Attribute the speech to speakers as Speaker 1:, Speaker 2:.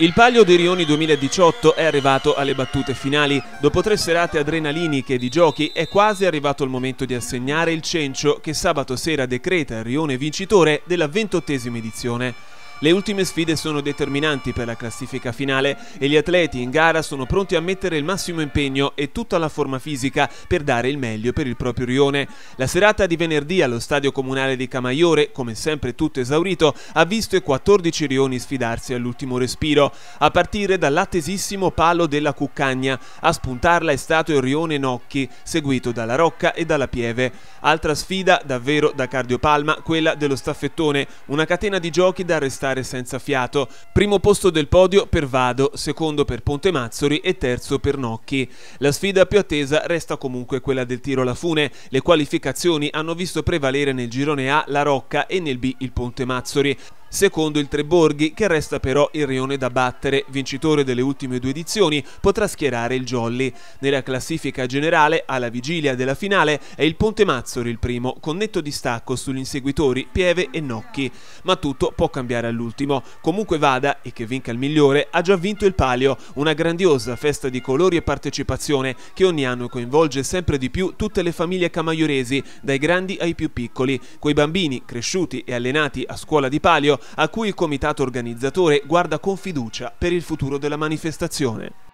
Speaker 1: Il Palio di Rioni 2018 è arrivato alle battute finali. Dopo tre serate adrenaliniche di giochi è quasi arrivato il momento di assegnare il cencio che sabato sera decreta il Rione vincitore della ventottesima edizione. Le ultime sfide sono determinanti per la classifica finale e gli atleti in gara sono pronti a mettere il massimo impegno e tutta la forma fisica per dare il meglio per il proprio rione. La serata di venerdì allo stadio comunale di Camaiore, come sempre tutto esaurito, ha visto i 14 rioni sfidarsi all'ultimo respiro, a partire dall'attesissimo palo della Cuccagna. A spuntarla è stato il rione Nocchi, seguito dalla Rocca e dalla Pieve. Altra sfida davvero da cardiopalma, quella dello staffettone, una catena di giochi da arrestare restare senza fiato. Primo posto del podio per Vado, secondo per Ponte Mazzori e terzo per Nocchi. La sfida più attesa resta comunque quella del tiro alla fune. Le qualificazioni hanno visto prevalere nel girone A la Rocca e nel B il Ponte Mazzori. Secondo il Treborghi, che resta però il rione da battere, vincitore delle ultime due edizioni, potrà schierare il Jolly. Nella classifica generale, alla vigilia della finale, è il Ponte Mazzori il primo, con netto distacco sugli inseguitori Pieve e Nocchi. Ma tutto può cambiare all'ultimo. Comunque vada, e che vinca il migliore, ha già vinto il Palio, una grandiosa festa di colori e partecipazione che ogni anno coinvolge sempre di più tutte le famiglie camaioresi, dai grandi ai più piccoli. Quei bambini, cresciuti e allenati a scuola di Palio, a cui il comitato organizzatore guarda con fiducia per il futuro della manifestazione.